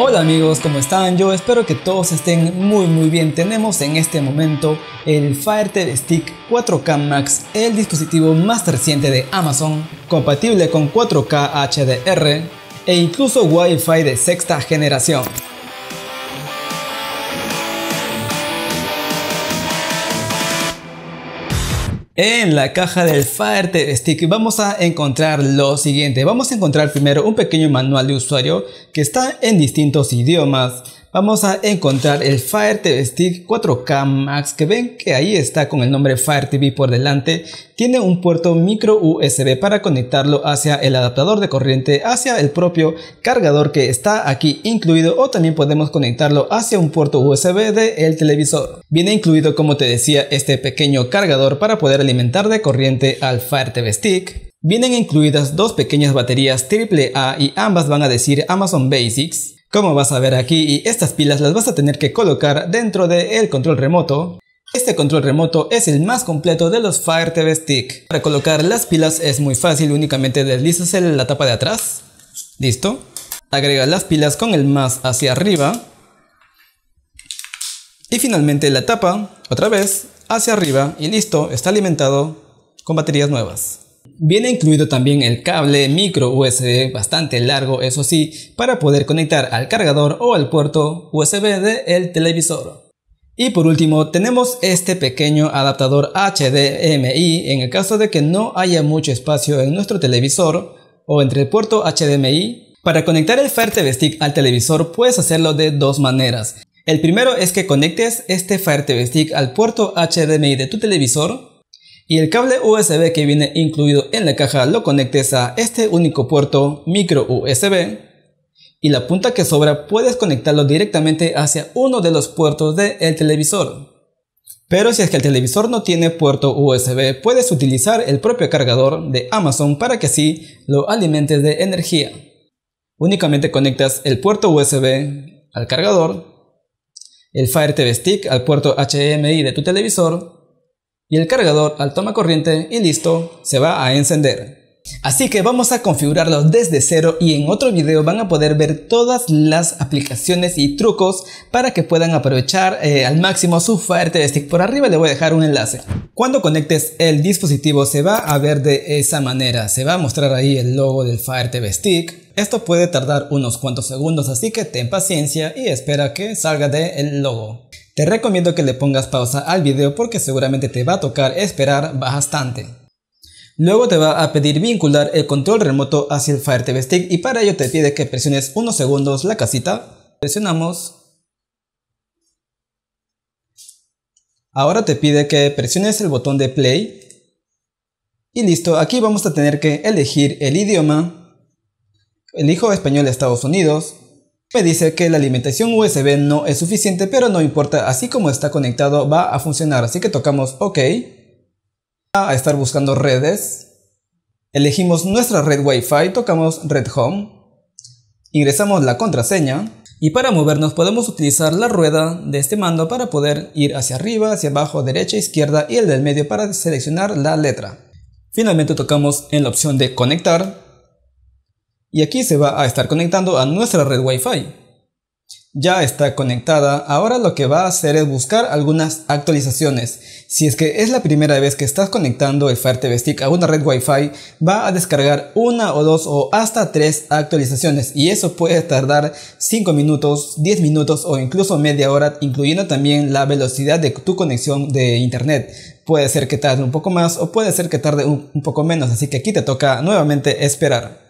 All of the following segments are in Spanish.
Hola amigos, ¿cómo están? Yo espero que todos estén muy muy bien. Tenemos en este momento el Fire TV Stick 4K Max, el dispositivo más reciente de Amazon, compatible con 4K HDR e incluso Wi-Fi de sexta generación. En la caja del Fire Stick vamos a encontrar lo siguiente. Vamos a encontrar primero un pequeño manual de usuario que está en distintos idiomas vamos a encontrar el Fire TV Stick 4K Max que ven que ahí está con el nombre Fire TV por delante. Tiene un puerto micro USB para conectarlo hacia el adaptador de corriente, hacia el propio cargador que está aquí incluido o también podemos conectarlo hacia un puerto USB del televisor. Viene incluido como te decía este pequeño cargador para poder alimentar de corriente al Fire TV Stick. Vienen incluidas dos pequeñas baterías AAA y ambas van a decir Amazon Basics. Como vas a ver aquí, y estas pilas las vas a tener que colocar dentro del control remoto. Este control remoto es el más completo de los Fire TV Stick. Para colocar las pilas es muy fácil, únicamente deslizas la tapa de atrás. Listo. Agrega las pilas con el más hacia arriba. Y finalmente la tapa, otra vez, hacia arriba y listo, está alimentado con baterías nuevas. Viene incluido también el cable micro USB bastante largo, eso sí, para poder conectar al cargador o al puerto USB del televisor. Y por último, tenemos este pequeño adaptador HDMI en el caso de que no haya mucho espacio en nuestro televisor o entre el puerto HDMI. Para conectar el Fire TV Stick al televisor puedes hacerlo de dos maneras. El primero es que conectes este Fire TV Stick al puerto HDMI de tu televisor y el cable USB que viene incluido en la caja lo conectes a este único puerto micro USB y la punta que sobra puedes conectarlo directamente hacia uno de los puertos del televisor. Pero si es que el televisor no tiene puerto USB, puedes utilizar el propio cargador de Amazon para que así lo alimentes de energía. Únicamente conectas el puerto USB al cargador, el Fire TV Stick al puerto HDMI de tu televisor y el cargador al toma corriente y listo, se va a encender. Así que vamos a configurarlo desde cero y en otro video van a poder ver todas las aplicaciones y trucos para que puedan aprovechar eh, al máximo su Fire TV Stick. Por arriba le voy a dejar un enlace. Cuando conectes el dispositivo se va a ver de esa manera, se va a mostrar ahí el logo del Fire TV Stick. Esto puede tardar unos cuantos segundos así que ten paciencia y espera que salga del el logo. Te recomiendo que le pongas pausa al video porque seguramente te va a tocar esperar bastante. Luego te va a pedir vincular el control remoto hacia el Fire TV Stick y para ello te pide que presiones unos segundos la casita. Presionamos. Ahora te pide que presiones el botón de play. Y listo, aquí vamos a tener que elegir el idioma. Elijo español de Estados Unidos. Me dice que la alimentación USB no es suficiente, pero no importa, así como está conectado va a funcionar, así que tocamos OK. Va a estar buscando redes. Elegimos nuestra red Wi-Fi, tocamos Red Home. Ingresamos la contraseña. Y para movernos podemos utilizar la rueda de este mando para poder ir hacia arriba, hacia abajo, derecha, izquierda y el del medio para seleccionar la letra. Finalmente tocamos en la opción de conectar y aquí se va a estar conectando a nuestra red Wi-Fi. Ya está conectada, ahora lo que va a hacer es buscar algunas actualizaciones. Si es que es la primera vez que estás conectando el Fire TV Stick a una red Wi-Fi, va a descargar una o dos o hasta tres actualizaciones y eso puede tardar 5 minutos, 10 minutos o incluso media hora, incluyendo también la velocidad de tu conexión de internet. Puede ser que tarde un poco más o puede ser que tarde un, poco menos, así que aquí te toca nuevamente esperar.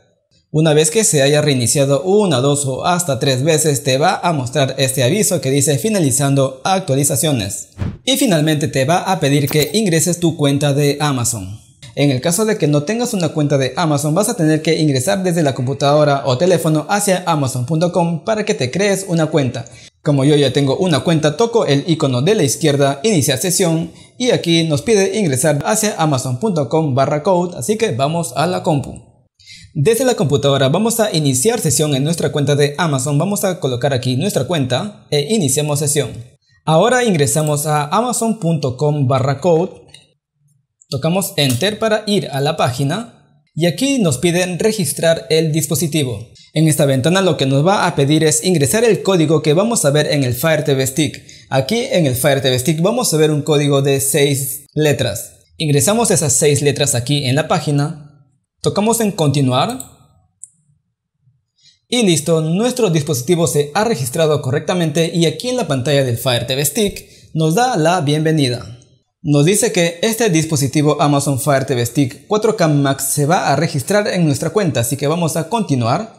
Una vez que se haya reiniciado una, dos o hasta tres veces te va a mostrar este aviso que dice finalizando actualizaciones. Y finalmente te va a pedir que ingreses tu cuenta de Amazon. En el caso de que no tengas una cuenta de Amazon vas a tener que ingresar desde la computadora o teléfono hacia amazon.com para que te crees una cuenta. Como yo ya tengo una cuenta toco el icono de la izquierda iniciar sesión y aquí nos pide ingresar hacia amazon.com barra code así que vamos a la compu. Desde la computadora vamos a iniciar sesión en nuestra cuenta de Amazon. Vamos a colocar aquí nuestra cuenta e iniciamos sesión. Ahora ingresamos a amazon.com barra code. Tocamos Enter para ir a la página y aquí nos piden registrar el dispositivo. En esta ventana lo que nos va a pedir es ingresar el código que vamos a ver en el Fire TV Stick. Aquí en el Fire TV Stick vamos a ver un código de 6 letras. Ingresamos esas 6 letras aquí en la página Tocamos en continuar. Y listo, nuestro dispositivo se ha registrado correctamente y aquí en la pantalla del Fire TV Stick nos da la bienvenida. Nos dice que este dispositivo Amazon Fire TV Stick 4K Max se va a registrar en nuestra cuenta, así que vamos a continuar.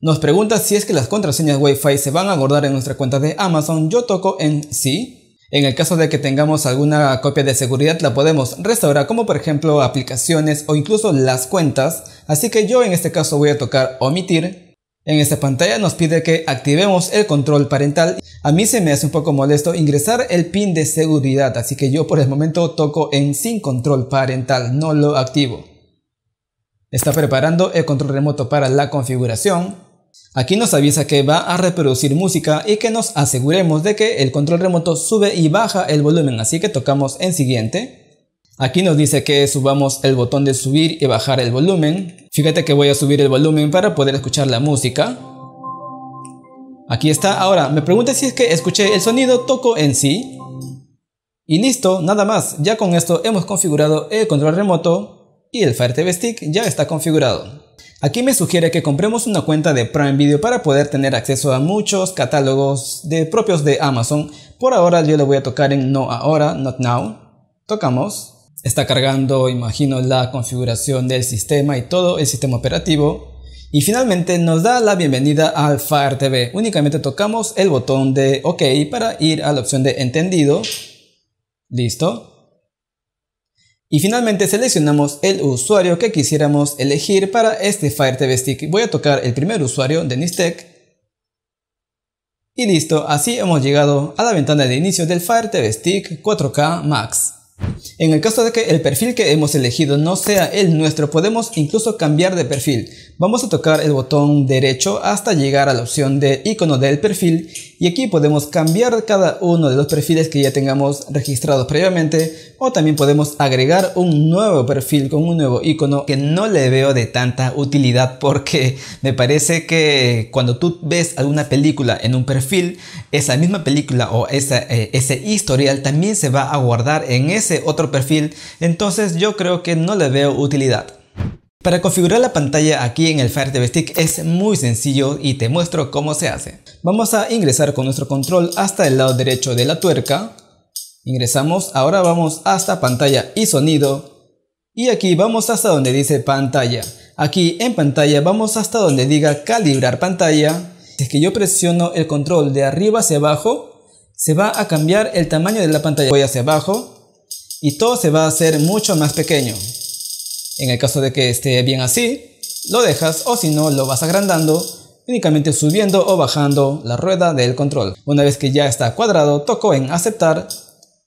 Nos pregunta si es que las contraseñas Wi-Fi se van a guardar en nuestra cuenta de Amazon, yo toco en sí. En el caso de que tengamos alguna copia de seguridad la podemos restaurar como por ejemplo aplicaciones o incluso las cuentas, así que yo en este caso voy a tocar omitir. En esta pantalla nos pide que activemos el control parental. A mí se me hace un poco molesto ingresar el pin de seguridad, así que yo por el momento toco en sin control parental, no lo activo. Está preparando el control remoto para la configuración. Aquí nos avisa que va a reproducir música y que nos aseguremos de que el control remoto sube y baja el volumen, así que tocamos en siguiente. Aquí nos dice que subamos el botón de subir y bajar el volumen. Fíjate que voy a subir el volumen para poder escuchar la música. Aquí está, ahora me pregunta si es que escuché el sonido, toco en sí. Y listo, nada más, ya con esto hemos configurado el control remoto y el Fire TV Stick ya está configurado. Aquí me sugiere que compremos una cuenta de Prime Video para poder tener acceso a muchos catálogos de propios de Amazon. Por ahora yo le voy a tocar en no ahora, not now. Tocamos. Está cargando, imagino, la configuración del sistema y todo el sistema operativo. Y finalmente nos da la bienvenida al Fire TV. Únicamente tocamos el botón de OK para ir a la opción de entendido. Listo. Y finalmente seleccionamos el usuario que quisiéramos elegir para este Fire TV Stick. Voy a tocar el primer usuario, de NISTEC. Y listo, así hemos llegado a la ventana de inicio del Fire TV Stick 4K Max. En el caso de que el perfil que hemos elegido no sea el nuestro, podemos incluso cambiar de perfil. Vamos a tocar el botón derecho hasta llegar a la opción de icono del perfil y aquí podemos cambiar cada uno de los perfiles que ya tengamos registrados previamente o también podemos agregar un nuevo perfil con un nuevo icono que no le veo de tanta utilidad porque me parece que cuando tú ves alguna película en un perfil esa misma película o eh, ese historial también se va a guardar en ese otro perfil entonces yo creo que no le veo utilidad para configurar la pantalla aquí en el Fire TV Stick es muy sencillo y te muestro cómo se hace. Vamos a ingresar con nuestro control hasta el lado derecho de la tuerca. Ingresamos, ahora vamos hasta pantalla y sonido. Y aquí vamos hasta donde dice pantalla. Aquí en pantalla vamos hasta donde diga calibrar pantalla. Si es que yo presiono el control de arriba hacia abajo, se va a cambiar el tamaño de la pantalla. Voy hacia abajo y todo se va a hacer mucho más pequeño. En el caso de que esté bien así, lo dejas o si no lo vas agrandando únicamente subiendo o bajando la rueda del control. Una vez que ya está cuadrado, toco en aceptar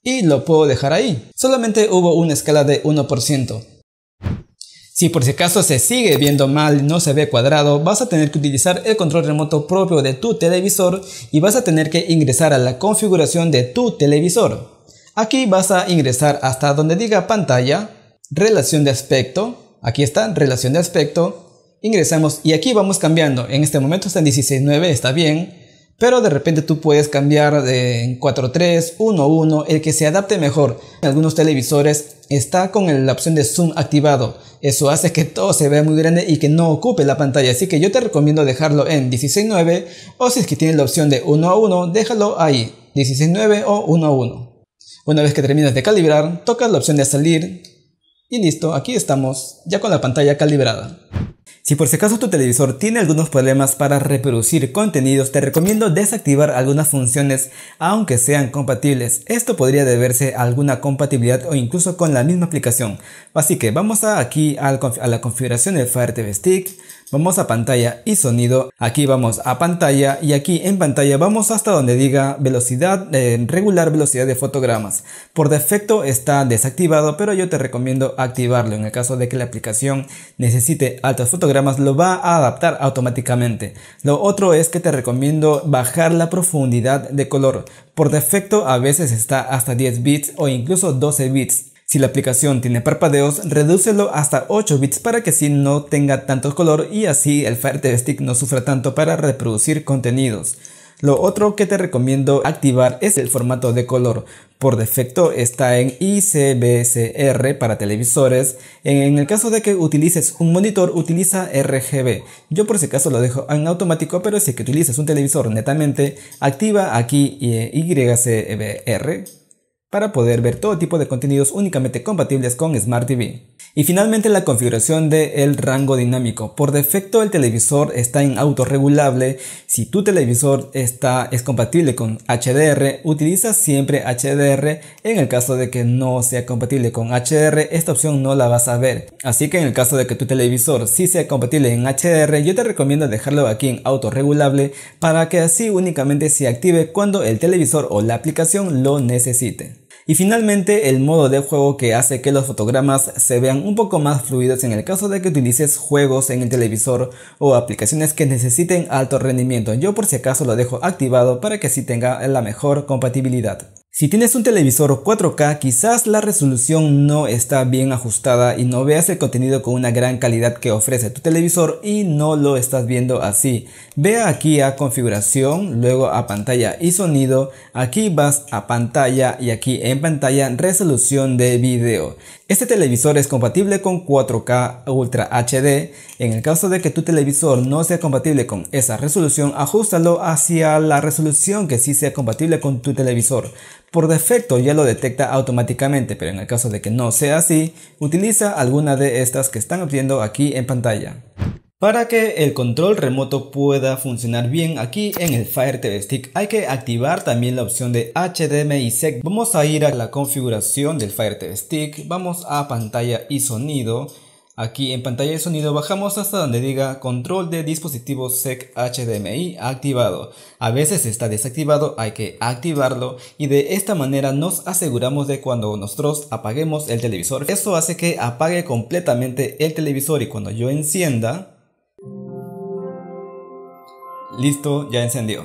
y lo puedo dejar ahí. Solamente hubo una escala de 1%. Si por si acaso se sigue viendo mal, no se ve cuadrado, vas a tener que utilizar el control remoto propio de tu televisor y vas a tener que ingresar a la configuración de tu televisor. Aquí vas a ingresar hasta donde diga pantalla relación de aspecto. Aquí está, relación de aspecto. Ingresamos y aquí vamos cambiando. En este momento está en 16.9, está bien. Pero de repente tú puedes cambiar de 4.3, 1.1, el que se adapte mejor. En algunos televisores está con la opción de zoom activado. Eso hace que todo se vea muy grande y que no ocupe la pantalla. Así que yo te recomiendo dejarlo en 16.9 o si es que tienes la opción de 1.1, déjalo ahí, 16.9 o 1.1. Una vez que terminas de calibrar, toca la opción de salir y listo, aquí estamos, ya con la pantalla calibrada. Si por si acaso tu televisor tiene algunos problemas para reproducir contenidos, te recomiendo desactivar algunas funciones aunque sean compatibles. Esto podría deberse a alguna compatibilidad o incluso con la misma aplicación. Así que vamos aquí a la configuración del Fire TV Stick vamos a pantalla y sonido, aquí vamos a pantalla y aquí en pantalla vamos hasta donde diga velocidad, eh, regular velocidad de fotogramas. Por defecto está desactivado, pero yo te recomiendo activarlo en el caso de que la aplicación necesite altos fotogramas, lo va a adaptar automáticamente. Lo otro es que te recomiendo bajar la profundidad de color. Por defecto a veces está hasta 10 bits o incluso 12 bits. Si la aplicación tiene parpadeos, redúcelo hasta 8 bits para que así no tenga tanto color y así el Fire TV Stick no sufra tanto para reproducir contenidos. Lo otro que te recomiendo activar es el formato de color. Por defecto está en ICBCR para televisores. En el caso de que utilices un monitor, utiliza RGB. Yo por si acaso lo dejo en automático, pero si que utilizas un televisor netamente, activa aquí eh, YCBR para poder ver todo tipo de contenidos únicamente compatibles con Smart TV. Y finalmente la configuración del rango dinámico. Por defecto el televisor está en regulable, Si tu televisor está, es compatible con HDR, utiliza siempre HDR. En el caso de que no sea compatible con HDR, esta opción no la vas a ver. Así que en el caso de que tu televisor sí sea compatible en HDR, yo te recomiendo dejarlo aquí en regulable para que así únicamente se active cuando el televisor o la aplicación lo necesite. Y finalmente el modo de juego que hace que los fotogramas se vean un poco más fluidos en el caso de que utilices juegos en el televisor o aplicaciones que necesiten alto rendimiento. Yo por si acaso lo dejo activado para que así tenga la mejor compatibilidad. Si tienes un televisor 4K, quizás la resolución no está bien ajustada y no veas el contenido con una gran calidad que ofrece tu televisor y no lo estás viendo así. Ve aquí a configuración, luego a pantalla y sonido, aquí vas a pantalla y aquí en pantalla resolución de video. Este televisor es compatible con 4K Ultra HD. En el caso de que tu televisor no sea compatible con esa resolución, ajustalo hacia la resolución que sí sea compatible con tu televisor. Por defecto ya lo detecta automáticamente, pero en el caso de que no sea así, utiliza alguna de estas que están viendo aquí en pantalla. Para que el control remoto pueda funcionar bien aquí en el Fire TV Stick hay que activar también la opción de HDMI SEC. Vamos a ir a la configuración del Fire TV Stick, vamos a pantalla y sonido Aquí en pantalla de sonido bajamos hasta donde diga control de dispositivo SEC HDMI activado. A veces está desactivado, hay que activarlo y de esta manera nos aseguramos de cuando nosotros apaguemos el televisor. Eso hace que apague completamente el televisor y cuando yo encienda... Listo, ya encendió.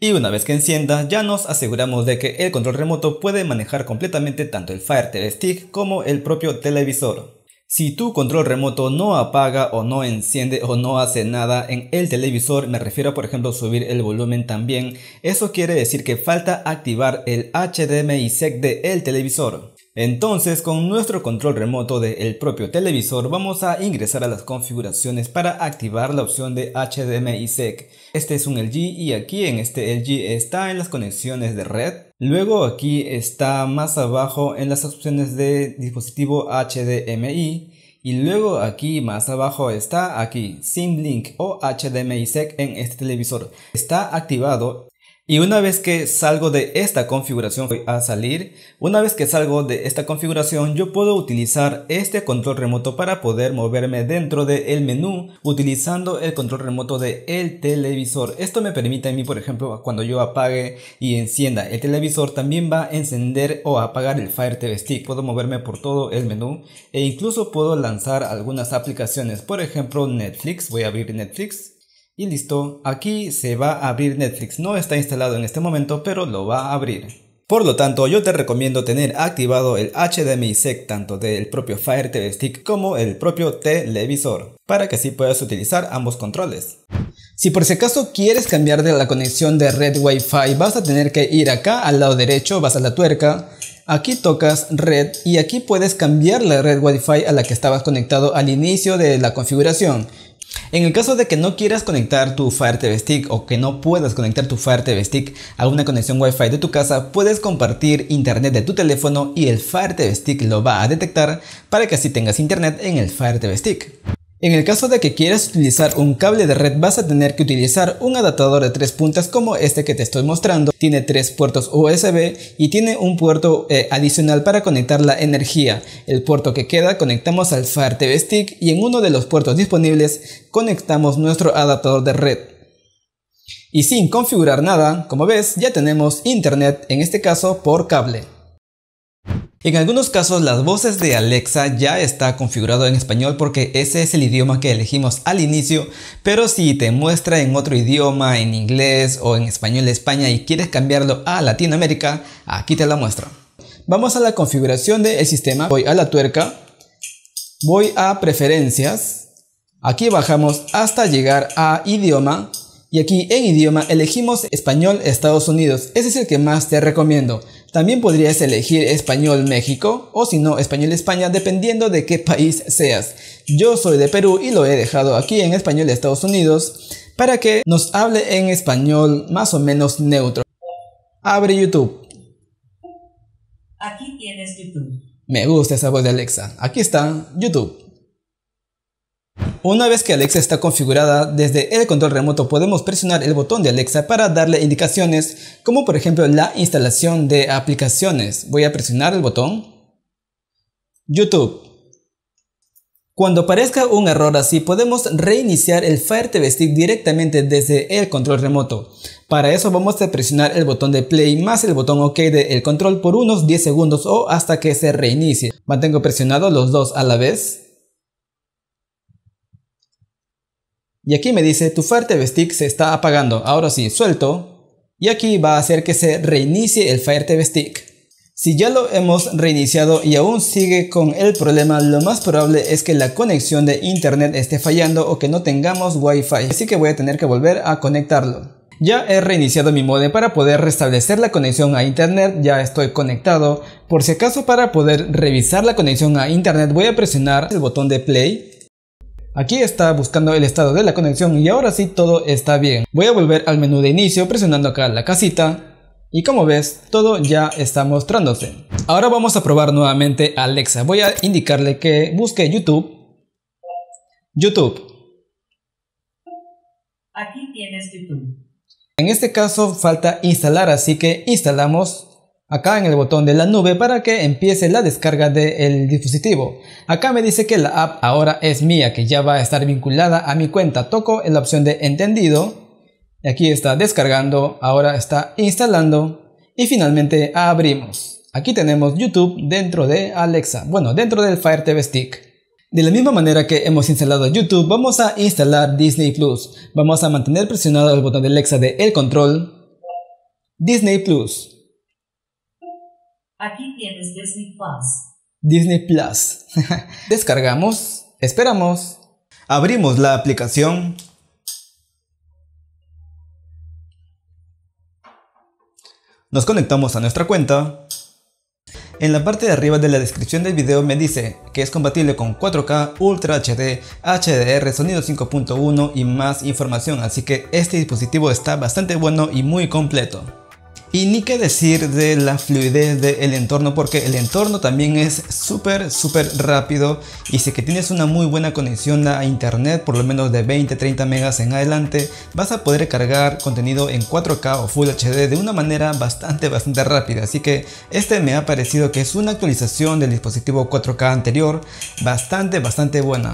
Y una vez que encienda, ya nos aseguramos de que el control remoto puede manejar completamente tanto el Fire TV Stick como el propio televisor. Si tu control remoto no apaga o no enciende o no hace nada en el televisor, me refiero por ejemplo subir el volumen también, eso quiere decir que falta activar el HDMI SEC del el televisor. Entonces con nuestro control remoto del propio televisor vamos a ingresar a las configuraciones para activar la opción de HDMI SEC. Este es un LG y aquí en este LG está en las conexiones de red Luego aquí está más abajo en las opciones de dispositivo HDMI y luego aquí más abajo está aquí SimLink o HDMI SEC en este televisor. Está activado y una vez que salgo de esta configuración, voy a salir, una vez que salgo de esta configuración yo puedo utilizar este control remoto para poder moverme dentro del el menú utilizando el control remoto del el televisor. Esto me permite a mí, por ejemplo, cuando yo apague y encienda el televisor también va a encender o apagar el Fire TV Stick. Puedo moverme por todo el menú e incluso puedo lanzar algunas aplicaciones, por ejemplo Netflix, voy a abrir Netflix y listo, aquí se va a abrir Netflix, no está instalado en este momento, pero lo va a abrir. Por lo tanto, yo te recomiendo tener activado el HDMI SEC tanto del propio Fire TV Stick como el propio televisor, para que así puedas utilizar ambos controles. Si por si acaso quieres cambiar de la conexión de red Wi-Fi, vas a tener que ir acá al lado derecho, vas a la tuerca, aquí tocas red y aquí puedes cambiar la red Wi-Fi a la que estabas conectado al inicio de la configuración. En el caso de que no quieras conectar tu Fire TV Stick o que no puedas conectar tu Fire TV Stick a una conexión Wi-Fi de tu casa, puedes compartir internet de tu teléfono y el Fire TV Stick lo va a detectar para que así tengas internet en el Fire TV Stick. En el caso de que quieras utilizar un cable de red vas a tener que utilizar un adaptador de tres puntas como este que te estoy mostrando. Tiene tres puertos USB y tiene un puerto eh, adicional para conectar la energía. El puerto que queda conectamos al Fire TV Stick y en uno de los puertos disponibles conectamos nuestro adaptador de red. Y sin configurar nada, como ves, ya tenemos internet, en este caso por cable. En algunos casos las voces de Alexa ya está configurado en español porque ese es el idioma que elegimos al inicio, pero si te muestra en otro idioma, en inglés o en español de España y quieres cambiarlo a Latinoamérica, aquí te la muestro. Vamos a la configuración del sistema, voy a la tuerca, voy a preferencias, aquí bajamos hasta llegar a idioma y aquí en idioma elegimos español Estados Unidos, ese es el que más te recomiendo. También podrías elegir Español México o si no Español España dependiendo de qué país seas. Yo soy de Perú y lo he dejado aquí en Español Estados Unidos para que nos hable en español más o menos neutro. Abre YouTube. Aquí tienes YouTube. Me gusta esa voz de Alexa. Aquí está YouTube. Una vez que Alexa está configurada, desde el control remoto podemos presionar el botón de Alexa para darle indicaciones, como por ejemplo la instalación de aplicaciones. Voy a presionar el botón. YouTube. Cuando aparezca un error así, podemos reiniciar el Fire TV Stick directamente desde el control remoto. Para eso vamos a presionar el botón de play más el botón OK del control por unos 10 segundos o hasta que se reinicie. Mantengo presionados los dos a la vez. Y aquí me dice, tu Fire TV Stick se está apagando. Ahora sí, suelto. Y aquí va a hacer que se reinicie el Fire TV Stick. Si ya lo hemos reiniciado y aún sigue con el problema, lo más probable es que la conexión de internet esté fallando o que no tengamos Wi-Fi. así que voy a tener que volver a conectarlo. Ya he reiniciado mi modem para poder restablecer la conexión a internet, ya estoy conectado. Por si acaso para poder revisar la conexión a internet voy a presionar el botón de play Aquí está buscando el estado de la conexión y ahora sí todo está bien. Voy a volver al menú de inicio presionando acá la casita y como ves, todo ya está mostrándose. Ahora vamos a probar nuevamente a Alexa. Voy a indicarle que busque YouTube. YouTube. Aquí tienes YouTube. En este caso falta instalar, así que instalamos acá en el botón de la nube para que empiece la descarga del dispositivo. Acá me dice que la app ahora es mía, que ya va a estar vinculada a mi cuenta. Toco en la opción de entendido. y Aquí está descargando, ahora está instalando y finalmente abrimos. Aquí tenemos YouTube dentro de Alexa, bueno, dentro del Fire TV Stick. De la misma manera que hemos instalado YouTube, vamos a instalar Disney Plus. Vamos a mantener presionado el botón de Alexa de el control. Disney Plus. Aquí tienes Disney Plus. Disney Plus. Descargamos, esperamos. Abrimos la aplicación. Nos conectamos a nuestra cuenta. En la parte de arriba de la descripción del video me dice que es compatible con 4K, Ultra HD, HDR, sonido 5.1 y más información, así que este dispositivo está bastante bueno y muy completo. Y ni qué decir de la fluidez del entorno, porque el entorno también es súper, súper rápido. Y si que tienes una muy buena conexión a internet, por lo menos de 20, 30 megas en adelante, vas a poder cargar contenido en 4K o Full HD de una manera bastante, bastante rápida. Así que este me ha parecido que es una actualización del dispositivo 4K anterior, bastante, bastante buena.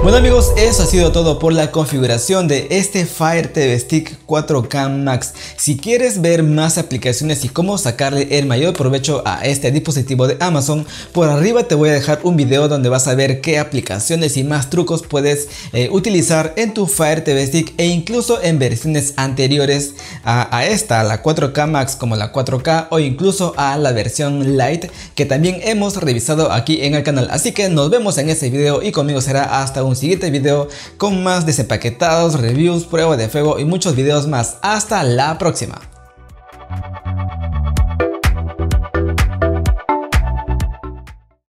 Bueno amigos, eso ha sido todo por la configuración de este Fire TV Stick 4K Max. Si quieres ver más aplicaciones y cómo sacarle el mayor provecho a este dispositivo de Amazon, por arriba te voy a dejar un video donde vas a ver qué aplicaciones y más trucos puedes eh, utilizar en tu Fire TV Stick e incluso en versiones anteriores a, esta, a la 4K Max como la 4K o incluso a la versión Lite que también hemos revisado aquí en el canal. Así que nos vemos en ese video y conmigo será hasta un un siguiente video con más desempaquetados, reviews, pruebas de fuego y muchos videos más. Hasta la próxima.